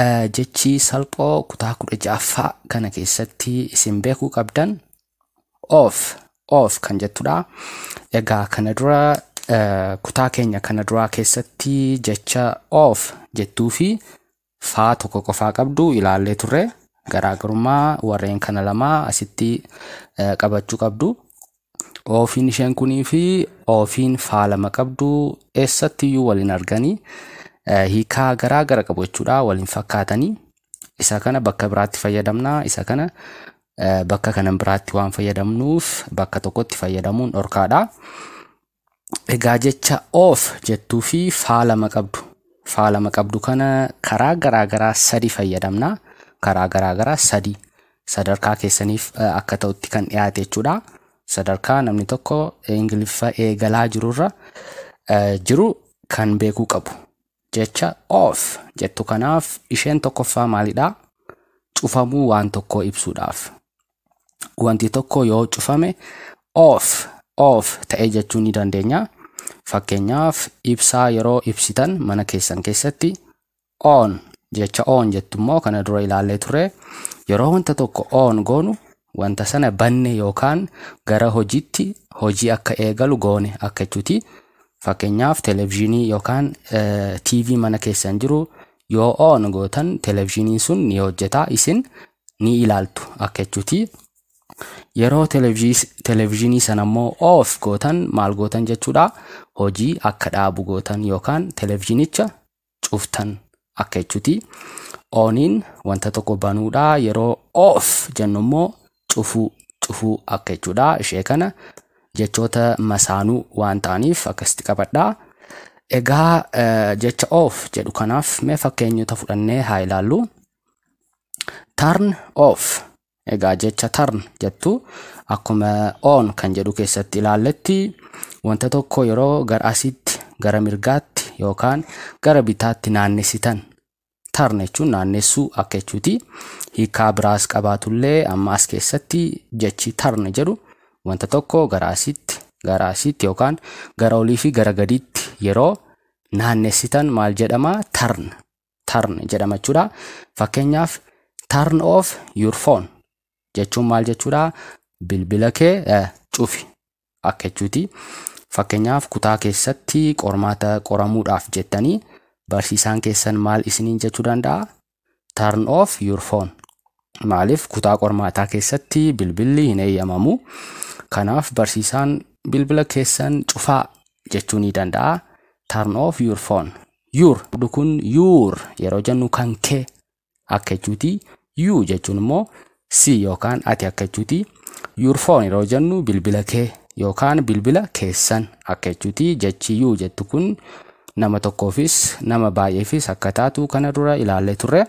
Eh, jechi salphoo kutaa kudha jaaffaa kana keessatti isin beekuu qabdan of kan jettudha. Egaa kana dura eh, kutaa keenya kana duraa keessatti jecha of jettuu fi faa tokko qofaa qabdu ilaallee turre garaagarummaa warreen kana lama asitti eh, qabachuu qabdu. Oofiin isheen kunii fi oofiin faa lama qabdu eessatti iyyuu waliin arganii. hiikaa garaagara qabu jechuudha waliin fakkaatanii isa kana bakka biraatti fayyadamna isa kana bakka kanan biraatti waan fayyadamnuuf bakka tokkotti fayyadamuun dhorkaadha. Egaa jecha of jettuu fi faalama qabdu faalama qabdu kana karaa garaa garaa sadi fayyadamna karaa garaa garaa sadi sadarkaa keessaniif akka ta'utti kan dhiyaate jechuudha. Sadarkaa namni tokko ingiliffa eegalaa jirurra jiru kan beekuu qabu. jecha of jettu kanaaf isheen tokkoffaa maalidha? Cufamuu waan tokkoo ibsuudhaaf. Wanti tokko yo cufame of of ta'ee jechuu ni dandeenya. Fakkeenyaaf ipsa yero ibsitan mana kesan kesati on jecha on mo kana dura le ture yero wanta tokko on goonu wanta sana banne kan, gara hojiti hoji akka egalu gone akka chuti Fakkeenyaaf televizhinii yookaan eh, TV mana keessan jiru yoo oon gootan televezyiiniin sun ni hojjeta isin ni ilaaltu akka jechuuti. Yeroo televizhinii sana immoo oof gootan maal gootan jechuudha hojii akka dhaabu gootan yookaan televezyiinicha cuftan akka jechuuti. Ooniin wanta tokko banuudha yeroo oof jennu immoo cufuu jechuudha ishee kana. jechoota masaanuu waan ta'aniif akkasitti qabadhaa. Egaa e, jecha oof jedhu kanaaf mee fakkeenyota fudhannee haa ilaallu. tarn off egaa jecha tarn jettu akkuma on kan jedhu keessatti ilaalletti wanta tokko yeroo gara asitti gara mirgaatti yookaan gara bitaatti naannessitan turn jechuun naannessuu akka jechuuti. Hiikaa biraas qabaatullee amma as keessatti jechi turn jedhu wanta tokko gara asitti yookaan gara olii fi gara gadiitti yeroo naannessitan maal jedhama tarn tarn jedhama jechuudha. Fakkeenyaaf tarn of your jechuun maal jechuudha bilbila kee eh, cufi akka jechuuti. Fakkeenyaaf kutaa keessatti qormaata qoramuudhaaf jettanii barsiisaan keessan maal isiniin jechuu danda'a Tarn off your maaliif kutaa qormaataa keessatti bilbilli hin eeyyamamu. Kanaaf barsiisaan bilbila keessan cufaa jechuu ni danda'a. Turn off your phone. Your kun your yeroo jennu kan kee akka jechuuti. You jechuun immoo sii yookaan ati akka jechuuti. Yur foon yeroo jennu bilbila kee yookaan bilbila keessan akka jechuuti. Jechi yuu jettu kun nama tokkoofis nama baay'eefis akka taatu kana dura ilaallee turre.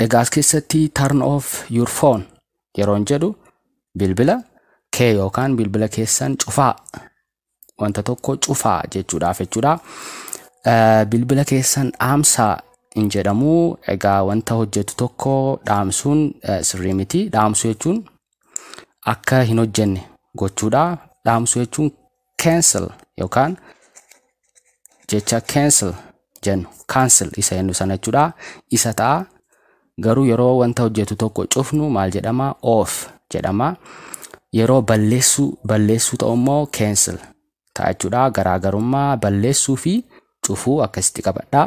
Egaa as keessatti turn off your phone yeroon jedhu bilbila kee yookaan bilbila keessan cufaa wanta tokko cufaa jechuudhaaf jechuudha. Bilbila keessan dhaamsaa hin jedhamu. Egaa wanta hojjetu tokko dhaamsuun sirrii miti. Dhaamsuu jechuun akka hin hojjenne gochuudha. Dhaamsuu jechuun cancel yookaan jecha cancel jennu cancel isa jennu sana jechuudha. Isa ta'a. Garuu yeroo wanta hojjetu tokko cufnu maal jedhama? Off jedhama. yeroo balleessuu balleessuu ta'ummoo keensel ta'achuudha garaagarummaa balleessuu fi cufuu akkasitti qabadha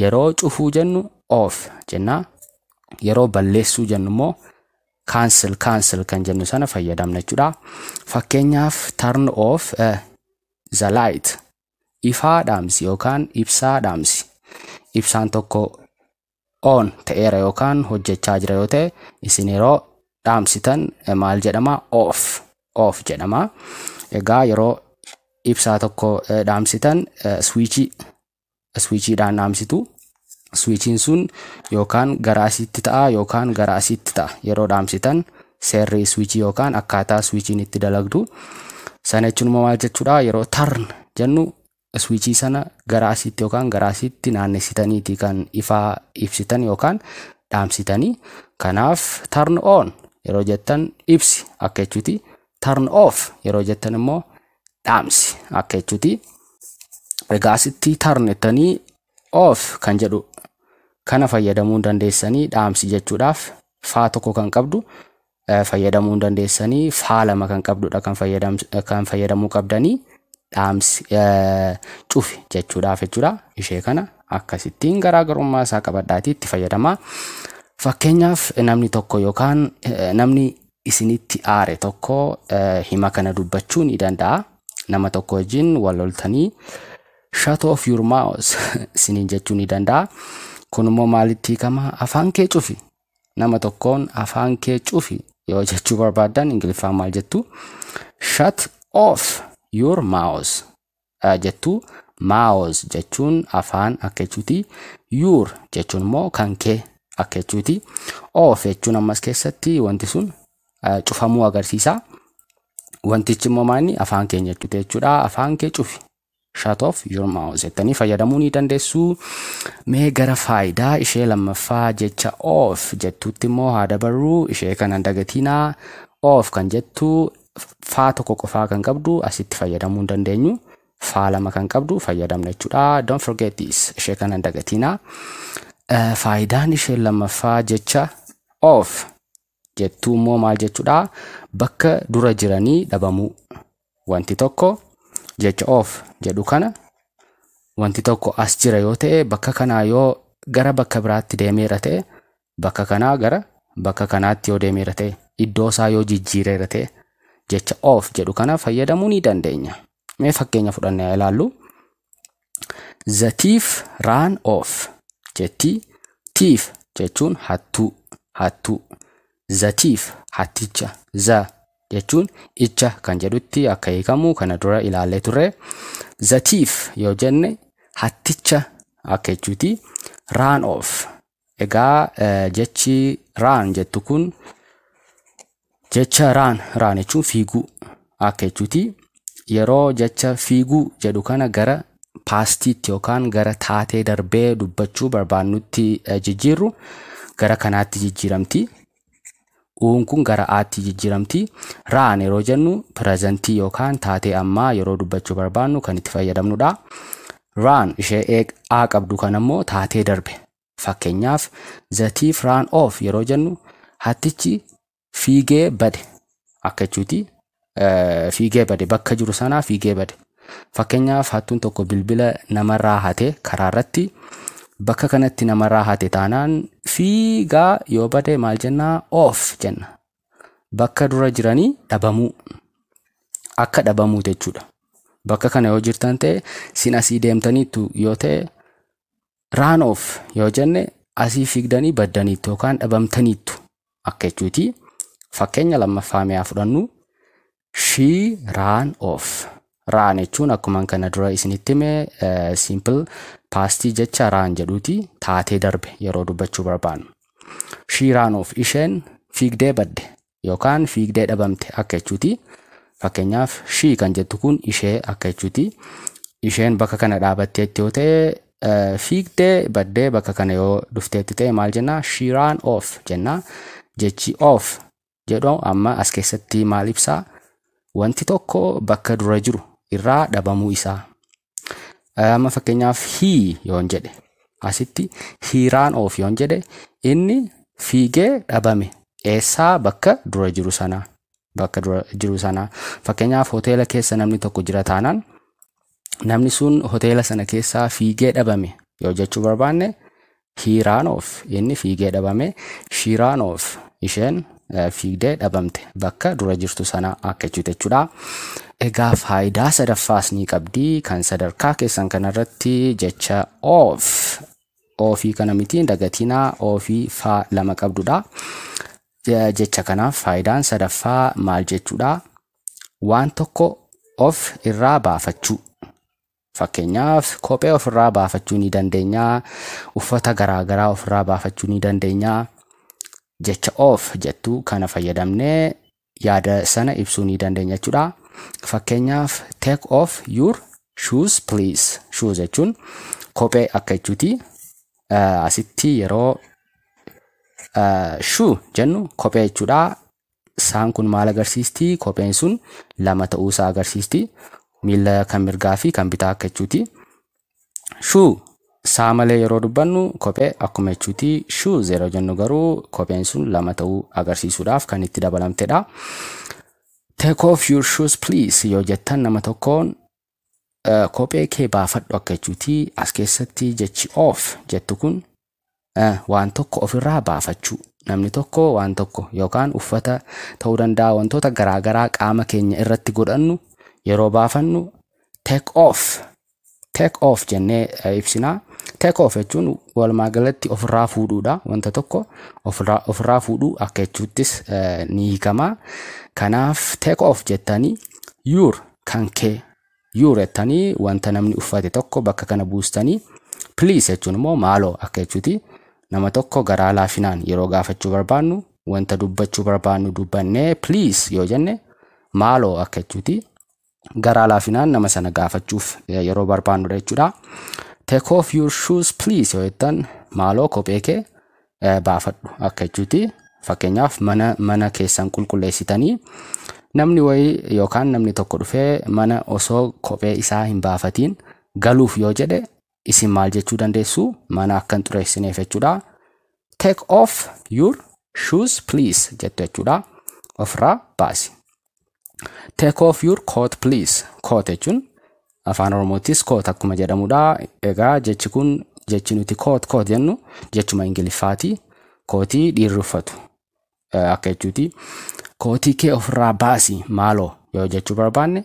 yeroo cufuu jennu oof jenna yeroo balleessuu jennu immoo kaansil kaansil kan jennu sana fayyadamna jechuudha fakkeenyaaf tarn oof zalaayit ifaa dhaamsi yookaan ibsaa dhaamsi ibsaan tokko oon ta'eera yookaan hojjechaa jira yoo ta'e isin yeroo dhaamsitan maal jedhama of of jedhama egaa yeroo ibsaa tokko dhaamsitan swiichi swiichiidhaan dhaamsitu swiichiin sun yookaan gara asiitti ta'a yookaan gara asiitti ta'a yeroo dhaamsitan seerri swiichii yookaan akkaataa swiichiin itti dalagdu sana jechuun immoo maal jechuudha yeroo tarn jennu swiichii sana gara asiitti yookaan gara asiitti naannesitaniiti kan ifaa ibsitan yookaan dhaamsitanii kanaaf tarn oon yeroo jettan ibsi akka jechuuti. Turn off yeroo jettan immoo dhaamsi akka jechuuti. Egaa asitti turn jettanii off kan jedhu kana fayyadamuun dandeessanii dhaamsi jechuudhaaf faa tokko kan qabdu eh, fayyadamuun dandeessanii faa lama kan qabdudha kan fayyadamuu eh, qabdanii. dhaamsi eh, cufi jechuudhaaf jechuudha. Ishee kana akkasittiin garaagarummaa isaa ti itti fayyadamaa. Fakkeenyaaf eh, namni tokko yookaan eh, namni isinitti aare tokko eh, hima kana dubbachuu ni danda'a. Nama tokko wajjin wal loltanii shut off your mouth isiniin jechuu ni danda'a. Kunimmoo maalitti hiikama? Afaan kee cufi. Nama tokkoon afaan kee cufi yoo jechuu barbaaddan ingiliffaan maal jettu? Shut off your mouth jettu. mouse jechuun afan akka jechuuti. Your jechuun immoo kan kee akka jechuuti. Oof jechuun ammas keessatti wanti sun cufamuu agarsiisa. Wantichi immoo maani afaan keenya jechuudha jechuudha. Afaan kee cufi. Shut off your mouse fayyadamuu ni dandeessu. Mee gara faayidaa ishee lammaffaa jecha oof jettutti immoo haa dabarru. Ishee kanan dagatina oof kan jettu faa tokko qofaa kan qabdu asitti fayyadamuu dandeenyu. Faa lama kan qabdu fayyadamna jechuudha. Don't forget this. Ishee kanan dagatiinaa. Eh, faayidaan ishee lammaffaa jecha of jettuu immoo maal jechuudha? Bakka dura jiranii dhabamuu. Wanti tokko jecha of jedhu kana wanti tokko as jira yoo ta'e bakka kanaa yoo gara bakka biraatti deemeera ta'e bakka kanaa gara bakka kanaatti yoo deemeera ta'e iddoo isaa yoo jijjiireera ta'e jecha of jedhu kana fayyadamuu ni dandeenya. Mee fakkeenya fudhannee ilaallu. The Zatiif ran off. jetti tiif jechuun hattuu hattuu zatiif hatticha za jechuun icha kan jedhutti akka hiikamu kana dura ilaallee turre zatiif yoo jenne hatticha akka jechuuti raan of egaa jechi raan jettu kun jecha raan raan jechuun fiiguu akka jechuuti yeroo jecha fiiguu jedhu kana gara paastiitti yookaan gara taatee darbee dubbachuu barbaannutti eh, jijjiirru gara kanaatti jijjiiramti. Uun kun gara aatti jijjiiramti. Ra'an yeroo jennu pirezentii yookaan taatee ammaa yeroo dubbachuu barbaannu kan itti fayyadamnudha. Raan ishee A qabdu kanammoo taatee darbe. Fakkeenyaaf zatiif thief ran off yeroo jennu hattichi fiigee bade akka jechuuti. Eh, fiigee bade bakka jiru sanaa fiigee bade. fakkeenyaaf hattuun tokko bilbila namarraa hate karaa irratti bakka kanatti namarraa hate taanaan fiigaa yoo bade maal jennaa oof jenna. Bakka dura jiranii dhabamuu akka dhabamuu jechuudha. Bakka kana yoo jirtan ta'e sin asii deemtaniitu yoo ta'e raan oof yoo jenne asii fiigdanii baddaniitu yookaan dhabamtaniitu akka jechuuti. Fakkeenya lammaffaa mi'aa fudhannu she raan oof. Raan jechuun akkuma kana dura isinitti hime eh, simple pasti paastii jecha raan jedhuuti taatee darbe yeroo dubbachuu barbaadnu. She ran off isheen fiigdee badde yookaan fiigdee dhabamte akka jechuuti. Fakkeenyaaf shi kan jettu kun ishee akka jechuuti. Isheen bakka kana dhaabbatteetti yoo ta'e eh, fiigdee baddee bakka kana yoo dhufteetti ta'e mal jenna she ran jenna. Jechi of jedhu amma as keessatti maal ibsaa? Wanti tokko bakka dura jiru Ira dhabamuu isaa. Amma eh, fakkeenyaaf hii yoon jedhe asitti hiiraan oof yoon jedhe inni fiigee dhabame eessaa bakka dura jurusana. sanaa. Bakka dura jiru sanaa fakkeenyaaf hoteela keessa namni tokko jira taanaan namni sun hoteela sana keessaa fiigee dhabame yoo jechuu barbaanne hiiraan oof inni fiigee dhabame shiiraan oof isheen fiigdee dhabamte bakka dura jirtu sana akka jechuudha. Egaa faayidaa sadaffaas ni qabdi kan sadarkaa keessan kanarratti jecha oof oofii kana mitiin dagatina oofii faa lama qabdudha. Jecha kanaaf faayidaan sadaffaa maal jechuudha? Waan tokko of irraa baafachuu. Fakkeenyaaf kophee of irraa baafachuu ni dandeenya. Uffata garaagaraa irraa baafachuu ni dandeenya. jecha of jettu kana fayyadamnee yaada sana ibsuu ni dandeenya jechuudha. Fakkeenyaaf take off your shoes please. Shoes jechuun kophee akka jechuuti. Asitti yeroo shuu jennu kophee jechuudha. Isaan kun maal agarsiisti? Kopheen sun lama ta'uu isaa agarsiisti. Miila kan mirgaa fi kan bitaa akka jechuuti. Shuu saa malee yeroo dubbannu kophee akkuma jechuuti 'shoes' yeroo jennu garuu kopheen sun lama ta'uu agarsiisuudhaaf kan itti dabalamtedha. Take off your shoes please yoo jettan nama tokkoon kophee kee baafadhu akka jechuuti as keessatti jechi off jettu kun waan tokko ofirraa baafachuu namni tokko waan tokko yookaan uffata ta'uu danda'a wantoota garaagaraa qaama keenya irratti godhannu yeroo baafannu take off teek oof jennee ibsinaa. Teek oof jechuun walumaa galatti ofirraa fuudhuudha wanta tokko ofirraa fuudhuu akka jechuuttis ni hiikama. Kanaaf teek oof jettanii yuur kan kee yuur jettanii wanta namni uffate tokko bakka kana buustanii pliis jechuun immoo maaloo akka jechuuti. Nama tokko garaa laafinaan yeroo gaafachuu barbaannu wanta dubbachuu barbaannu dubbannee pliis yoo jenne maaloo akka jechuuti. gara alaafinaan nama sana gaafachuuf yeroo barbaannudha jechuudha. Take off your shoes please yoo jettan maaloo kophee kee baafadhu akka jechuuti. Fakkeenyaaf mana mana keessan qulqulleessitanii namni wayii yookaan namni tokko dhufee mana osoo kophee isaa hin baafatiin galuuf yoo jedhe isin maal jechuu dandeessu mana akka hin xureessineef jechuudha. Take off your shoes please jettu jechuudha ofirraa baasi. Take off your coat please. Coat jechuun afaan Oromoottis coat akkuma jedhamudha. Egaa jechi kun jechi nuti coat coat jennu jechuma Ingiliffaati. Kootii dhiirri uffatu akka jechuuti. Kootii kee ofirraa baasi maaloo yoo jechuu barbaanne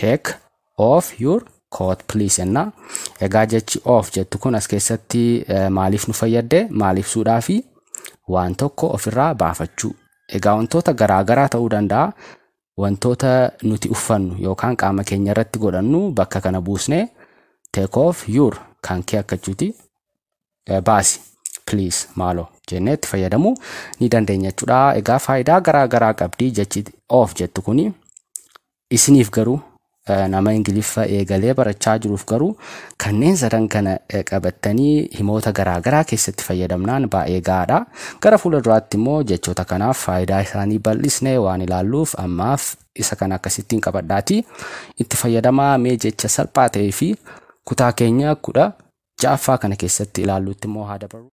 take off your coat please jenna. Egaa jechi off jettu kun as keessatti maaliif nu fayyadde maal ibsuudhaa fi waan tokko ofirraa baafachuu. Egaa wantoota garaa ta'uu danda'a. wantoota nuti uffannu yookaan qaama keenya irratti godhannu bakka kana buusnee take off your kan kee akkachuuti eh, baasi please maaloo jennee itti fayyadamuu ni dandeenya Egaa faayidaa garaa garaa qabdi jechi off jettu kuni isiniif garuu nama ingiliffa eegalee barachaa jiruuf garuu kanneen sadan kana qabatanii himoota garaa garaa keessatti fayyadamnaan baay'ee gaadha. Gara fuula duraatti immoo jechoota kanaaf faayidaa isaanii bal'isnee waan ilaalluuf ammaaf isa kan akkasittiin qabadhaati. Itti fayyadamaa mee jecha salphaa ta'ee fi kutaa keenya kudha ja'affaa kana keessatti ilaalluutti immoo haa dabaru.